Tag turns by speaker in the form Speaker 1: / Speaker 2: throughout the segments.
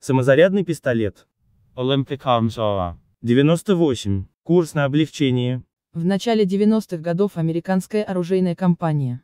Speaker 1: Самозарядный пистолет. Olympic Arms OA. 98. Курс на облегчение.
Speaker 2: В начале 90-х годов американская оружейная компания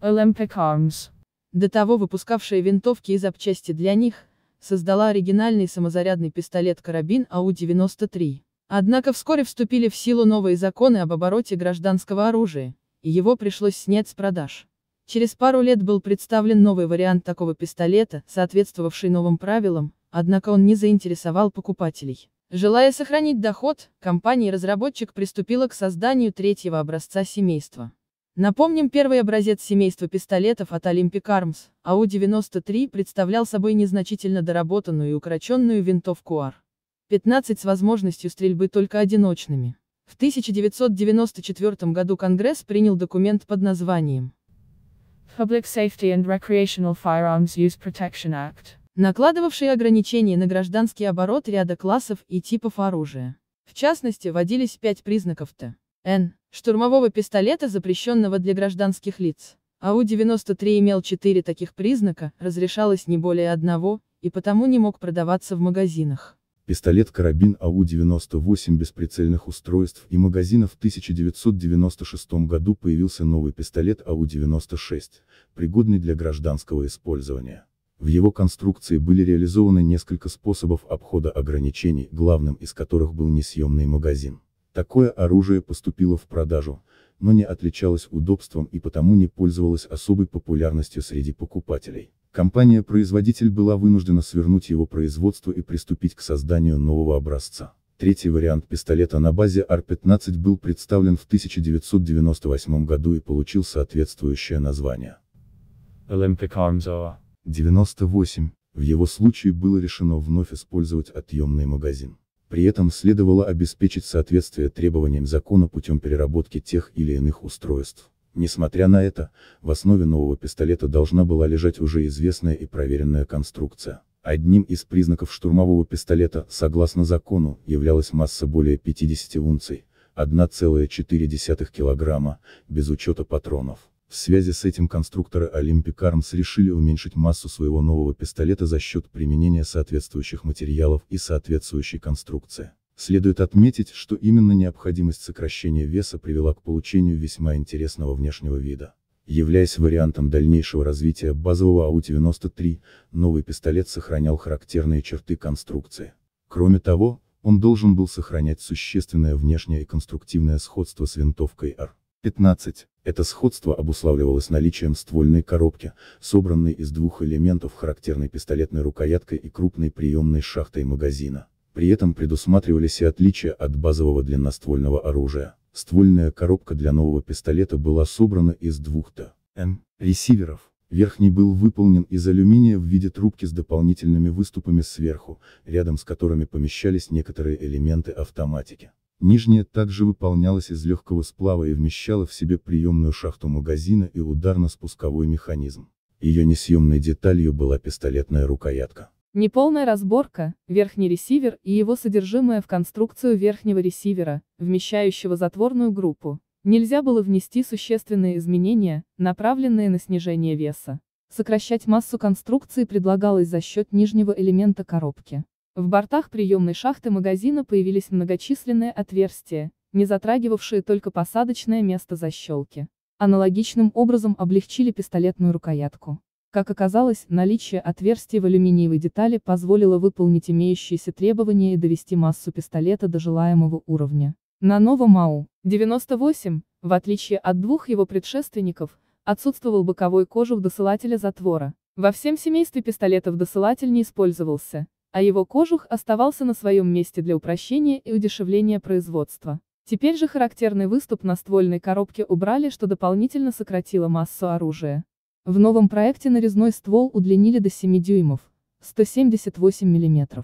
Speaker 2: Olympic Arms, до того выпускавшая винтовки и запчасти для них, создала оригинальный самозарядный пистолет-карабин АУ-93. Однако вскоре вступили в силу новые законы об обороте гражданского оружия, и его пришлось снять с продаж. Через пару лет был представлен новый вариант такого пистолета, соответствовавший новым правилам, однако он не заинтересовал покупателей. Желая сохранить доход, компания-разработчик приступила к созданию третьего образца семейства. Напомним, первый образец семейства пистолетов от Olympic Arms, АУ-93, представлял собой незначительно доработанную и укороченную винтовку АР-15 с возможностью стрельбы только одиночными. В 1994 году Конгресс принял документ под названием Public Safety and Recreational Firearms Use Protection Act, накладывавший ограничения на гражданский оборот ряда классов и типов оружия. В частности, вводились пять признаков Т. Н. Штурмового пистолета, запрещенного для гражданских лиц. АУ-93 имел четыре таких признака, разрешалось не более одного, и потому не мог продаваться в магазинах
Speaker 3: пистолет-карабин АУ-98 без прицельных устройств и магазинов в 1996 году появился новый пистолет АУ-96, пригодный для гражданского использования. В его конструкции были реализованы несколько способов обхода ограничений, главным из которых был несъемный магазин. Такое оружие поступило в продажу, но не отличалось удобством и потому не пользовалось особой популярностью среди покупателей компания-производитель была вынуждена свернуть его производство и приступить к созданию нового образца. Третий вариант пистолета на базе R-15 был представлен в 1998 году и получил соответствующее название.
Speaker 1: Olympic Arms OR.
Speaker 3: 98. В его случае было решено вновь использовать отъемный магазин. При этом следовало обеспечить соответствие требованиям закона путем переработки тех или иных устройств. Несмотря на это, в основе нового пистолета должна была лежать уже известная и проверенная конструкция. Одним из признаков штурмового пистолета, согласно закону, являлась масса более 50 унций, 1,4 килограмма, без учета патронов. В связи с этим конструкторы Olympic Arms решили уменьшить массу своего нового пистолета за счет применения соответствующих материалов и соответствующей конструкции. Следует отметить, что именно необходимость сокращения веса привела к получению весьма интересного внешнего вида. Являясь вариантом дальнейшего развития базового АУ-93, новый пистолет сохранял характерные черты конструкции. Кроме того, он должен был сохранять существенное внешнее и конструктивное сходство с винтовкой Р-15. Это сходство обуславливалось наличием ствольной коробки, собранной из двух элементов характерной пистолетной рукояткой и крупной приемной шахтой магазина. При этом предусматривались и отличия от базового длинноствольного оружия. Ствольная коробка для нового пистолета была собрана из двух ТМ ресиверов. Верхний был выполнен из алюминия в виде трубки с дополнительными выступами сверху, рядом с которыми помещались некоторые элементы автоматики. Нижняя также выполнялась из легкого сплава и вмещала в себе приемную шахту магазина и ударно-спусковой механизм. Ее несъемной деталью была пистолетная рукоятка.
Speaker 4: Неполная разборка, верхний ресивер и его содержимое в конструкцию верхнего ресивера, вмещающего затворную группу, нельзя было внести существенные изменения, направленные на снижение веса. Сокращать массу конструкции предлагалось за счет нижнего элемента коробки. В бортах приемной шахты магазина появились многочисленные отверстия, не затрагивавшие только посадочное место защелки. Аналогичным образом облегчили пистолетную рукоятку. Как оказалось, наличие отверстий в алюминиевой детали позволило выполнить имеющиеся требования и довести массу пистолета до желаемого уровня. На новом АУ-98, в отличие от двух его предшественников, отсутствовал боковой кожух досылателя затвора. Во всем семействе пистолетов досылатель не использовался, а его кожух оставался на своем месте для упрощения и удешевления производства. Теперь же характерный выступ на ствольной коробке убрали, что дополнительно сократило массу оружия. В новом проекте нарезной ствол удлинили до 7 дюймов, 178 мм.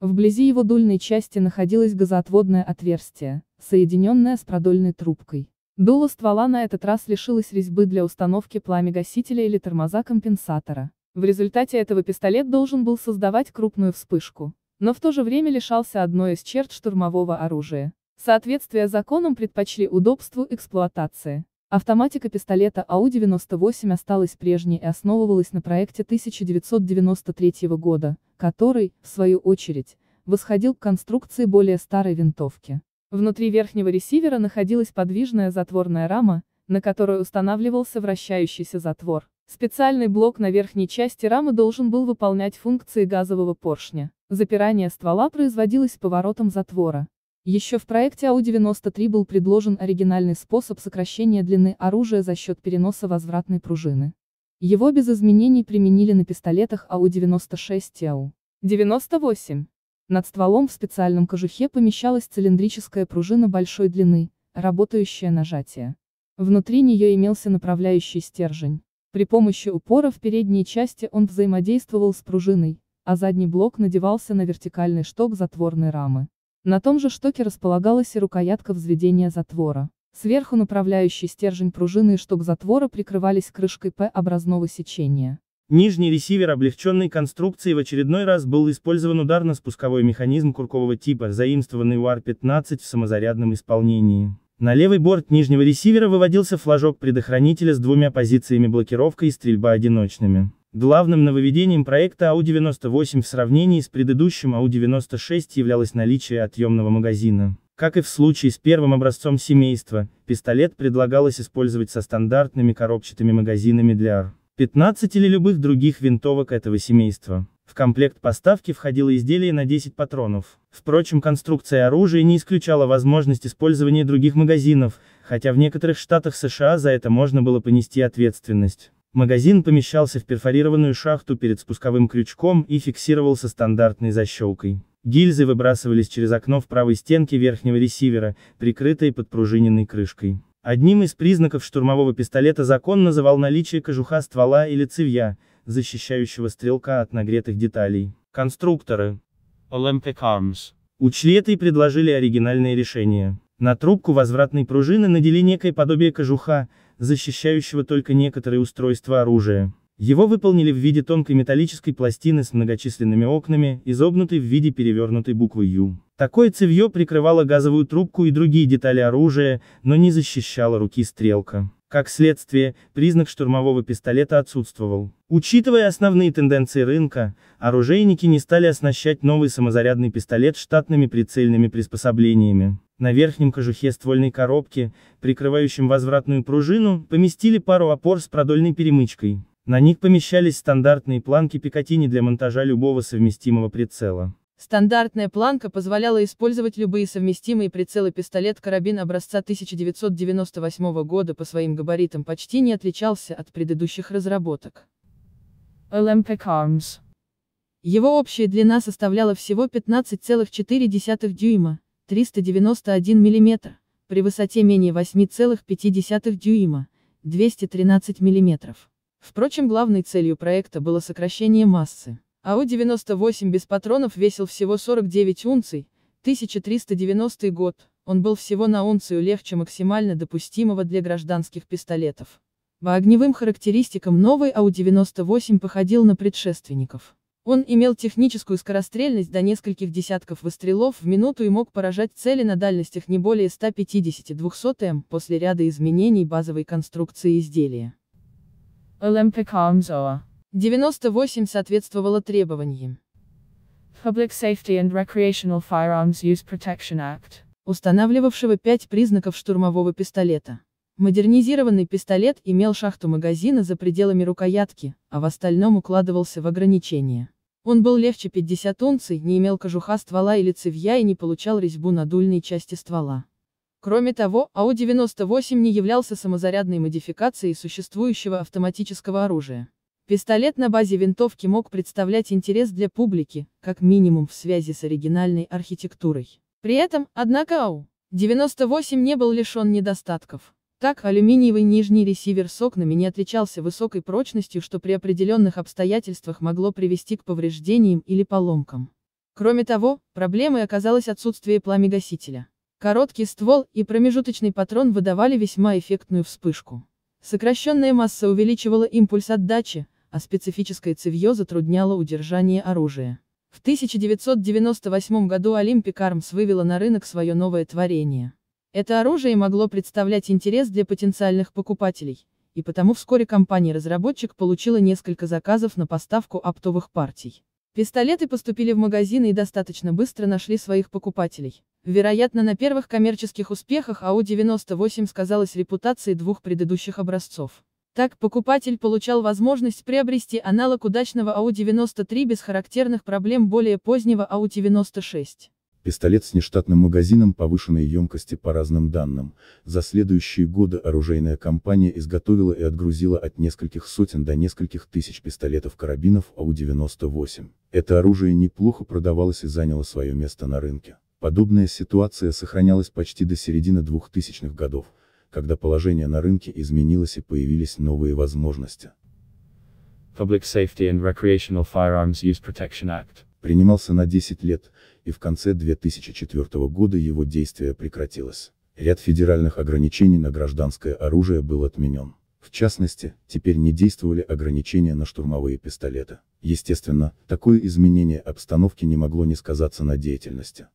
Speaker 4: Вблизи его дульной части находилось газоотводное отверстие, соединенное с продольной трубкой. Дуло ствола на этот раз лишилось резьбы для установки пламя-гасителя или тормоза-компенсатора. В результате этого пистолет должен был создавать крупную вспышку, но в то же время лишался одной из черт штурмового оружия. Соответствие законам предпочли удобству эксплуатации. Автоматика пистолета АУ-98 осталась прежней и основывалась на проекте 1993 года, который, в свою очередь, восходил к конструкции более старой винтовки. Внутри верхнего ресивера находилась подвижная затворная рама, на которую устанавливался вращающийся затвор. Специальный блок на верхней части рамы должен был выполнять функции газового поршня. Запирание ствола производилось поворотом затвора. Еще в проекте АУ-93 был предложен оригинальный способ сокращения длины оружия за счет переноса возвратной пружины. Его без изменений применили на пистолетах АУ-96 и АУ-98. Над стволом в специальном кожухе помещалась цилиндрическая пружина большой длины, работающая нажатие. Внутри нее имелся направляющий стержень. При помощи упора в передней части он взаимодействовал с пружиной, а задний блок надевался на вертикальный шток затворной рамы. На том же штоке располагалась и рукоятка взведения затвора. Сверху направляющий стержень пружины и шток затвора прикрывались крышкой П-образного сечения.
Speaker 1: Нижний ресивер облегченной конструкции в очередной раз был использован ударно-спусковой механизм куркового типа, заимствованный у АР-15 в самозарядном исполнении. На левый борт нижнего ресивера выводился флажок предохранителя с двумя позициями блокировка и стрельба одиночными. Главным нововведением проекта АУ-98 в сравнении с предыдущим АУ-96 являлось наличие отъемного магазина. Как и в случае с первым образцом семейства, пистолет предлагалось использовать со стандартными коробчатыми магазинами для Р-15 или любых других винтовок этого семейства. В комплект поставки входило изделие на 10 патронов. Впрочем, конструкция оружия не исключала возможность использования других магазинов, хотя в некоторых штатах США за это можно было понести ответственность. Магазин помещался в перфорированную шахту перед спусковым крючком и фиксировался стандартной защелкой. Гильзы выбрасывались через окно в правой стенке верхнего ресивера, прикрытой подпружиненной крышкой. Одним из признаков штурмового пистолета закон называл наличие кожуха ствола или цевья, защищающего стрелка от нагретых деталей. Конструкторы. Olympic Arms. Учлеты предложили оригинальное решение. На трубку возвратной пружины надели некое подобие кожуха, защищающего только некоторые устройства оружия. Его выполнили в виде тонкой металлической пластины с многочисленными окнами, изогнутой в виде перевернутой буквы «Ю». Такое цевье прикрывало газовую трубку и другие детали оружия, но не защищало руки стрелка. Как следствие, признак штурмового пистолета отсутствовал. Учитывая основные тенденции рынка, оружейники не стали оснащать новый самозарядный пистолет штатными прицельными приспособлениями. На верхнем кожухе ствольной коробки, прикрывающем возвратную пружину, поместили пару опор с продольной перемычкой. На них помещались стандартные планки Пикатини для монтажа любого совместимого прицела.
Speaker 2: Стандартная планка позволяла использовать любые совместимые прицелы пистолет-карабин образца 1998 года по своим габаритам почти не отличался от предыдущих разработок. Olympic Arms. Его общая длина составляла всего 15,4 дюйма, 391 мм, при высоте менее 8,5 дюйма, 213 мм. Впрочем, главной целью проекта было сокращение массы. АО-98 без патронов весил всего 49 унций, 1390 год, он был всего на унцию легче максимально допустимого для гражданских пистолетов. По огневым характеристикам новый АУ-98 походил на предшественников. Он имел техническую скорострельность до нескольких десятков выстрелов в минуту и мог поражать цели на дальностях не более 150-200 м после ряда изменений базовой конструкции изделия. Olympic Arms OA 98 соответствовало требованиям. Public Safety and Recreational Firearms Use Protection Act, устанавливавшего пять признаков штурмового пистолета. Модернизированный пистолет имел шахту магазина за пределами рукоятки, а в остальном укладывался в ограничения. Он был легче 50 унций, не имел кожуха ствола или цевья и не получал резьбу на дульной части ствола. Кроме того, АУ-98 не являлся самозарядной модификацией существующего автоматического оружия. Пистолет на базе винтовки мог представлять интерес для публики, как минимум в связи с оригинальной архитектурой. При этом, однако АУ-98 не был лишен недостатков. Так, алюминиевый нижний ресивер с окнами не отличался высокой прочностью, что при определенных обстоятельствах могло привести к повреждениям или поломкам. Кроме того, проблемой оказалось отсутствие пламегасителя. Короткий ствол и промежуточный патрон выдавали весьма эффектную вспышку. Сокращенная масса увеличивала импульс отдачи, а специфическое цевье затрудняло удержание оружия. В 1998 году Olympic Arms вывела на рынок свое новое творение. Это оружие могло представлять интерес для потенциальных покупателей, и потому вскоре компания-разработчик получила несколько заказов на поставку оптовых партий. Пистолеты поступили в магазины и достаточно быстро нашли своих покупателей. Вероятно, на первых коммерческих успехах АУ-98 сказалась репутация двух предыдущих образцов. Так, покупатель получал возможность приобрести аналог удачного АУ-93 без характерных проблем более позднего АУ-96.
Speaker 3: Пистолет с нештатным магазином повышенной емкости по разным данным. За следующие годы оружейная компания изготовила и отгрузила от нескольких сотен до нескольких тысяч пистолетов-карабинов АУ-98. Это оружие неплохо продавалось и заняло свое место на рынке. Подобная ситуация сохранялась почти до середины 2000-х годов, когда положение на рынке изменилось и появились новые возможности.
Speaker 1: Public Safety and Recreational Firearms Use Protection Act
Speaker 3: принимался на 10 лет, и в конце 2004 года его действие прекратилось. Ряд федеральных ограничений на гражданское оружие был отменен. В частности, теперь не действовали ограничения на штурмовые пистолеты. Естественно, такое изменение обстановки не могло не сказаться на деятельности.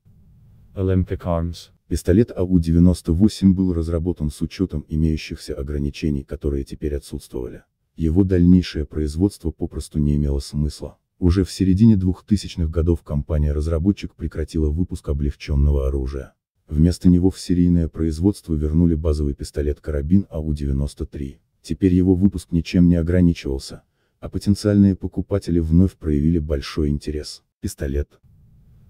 Speaker 1: Olympic Arms.
Speaker 3: Пистолет АУ-98 был разработан с учетом имеющихся ограничений, которые теперь отсутствовали. Его дальнейшее производство попросту не имело смысла. Уже в середине 2000-х годов компания-разработчик прекратила выпуск облегченного оружия. Вместо него в серийное производство вернули базовый пистолет-карабин АУ-93. Теперь его выпуск ничем не ограничивался, а потенциальные покупатели вновь проявили большой интерес. Пистолет.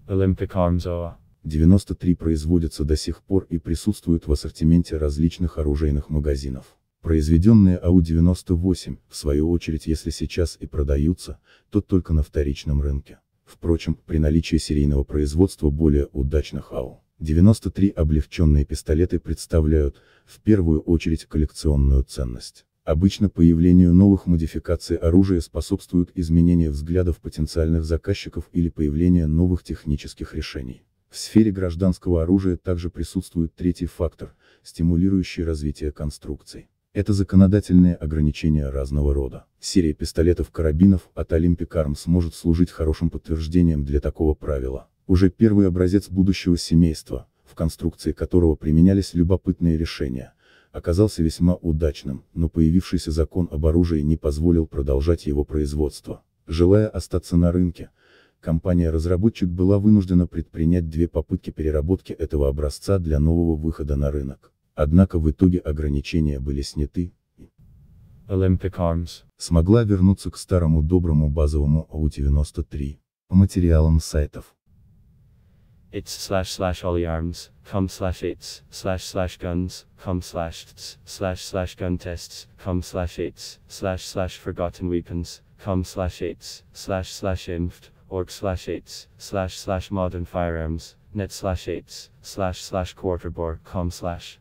Speaker 1: Olympic Arms OA.
Speaker 3: 93 производится до сих пор и присутствует в ассортименте различных оружейных магазинов произведенные АУ-98, в свою очередь если сейчас и продаются, то только на вторичном рынке. Впрочем, при наличии серийного производства более удачных АУ-93 облегченные пистолеты представляют, в первую очередь, коллекционную ценность. Обычно появлению новых модификаций оружия способствуют изменения взглядов потенциальных заказчиков или появление новых технических решений. В сфере гражданского оружия также присутствует третий фактор, стимулирующий развитие конструкций. Это законодательные ограничения разного рода. Серия пистолетов-карабинов от Olympic Arms может служить хорошим подтверждением для такого правила. Уже первый образец будущего семейства, в конструкции которого применялись любопытные решения, оказался весьма удачным, но появившийся закон об оружии не позволил продолжать его производство. Желая остаться на рынке, компания-разработчик была вынуждена предпринять две попытки переработки этого образца для нового выхода на рынок. Однако в итоге ограничения были сняты,
Speaker 1: Olympic Arms
Speaker 3: смогла вернуться к старому доброму базовому AU-93 по материалам сайтов.
Speaker 1: It's slash slash all arms, com slash it's, slash slash guns, com slash ts, slash slash gun tests, com slash it's, slash slash forgotten weapons, com slash it's, slash slash inft, org slash it's, slash slash modern firearms, net slash it's, slash slash quarterbore, com slash.